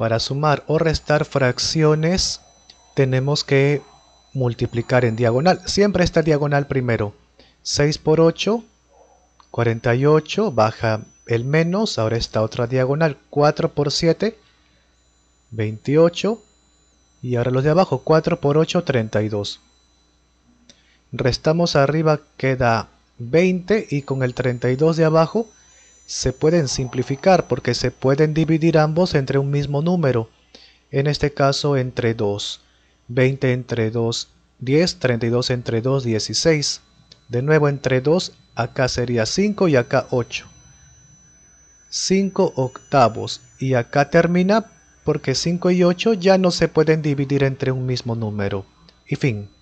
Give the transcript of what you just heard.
Para sumar o restar fracciones tenemos que multiplicar en diagonal. Siempre esta diagonal primero. 6 por 8, 48, baja el menos, ahora está otra diagonal. 4 por 7, 28. Y ahora los de abajo, 4 por 8, 32. Restamos arriba, queda 20 y con el 32 de abajo se pueden simplificar porque se pueden dividir ambos entre un mismo número, en este caso entre 2, 20 entre 2, 10, 32 entre 2, 16, de nuevo entre 2, acá sería 5 y acá 8, 5 octavos y acá termina porque 5 y 8 ya no se pueden dividir entre un mismo número, y fin.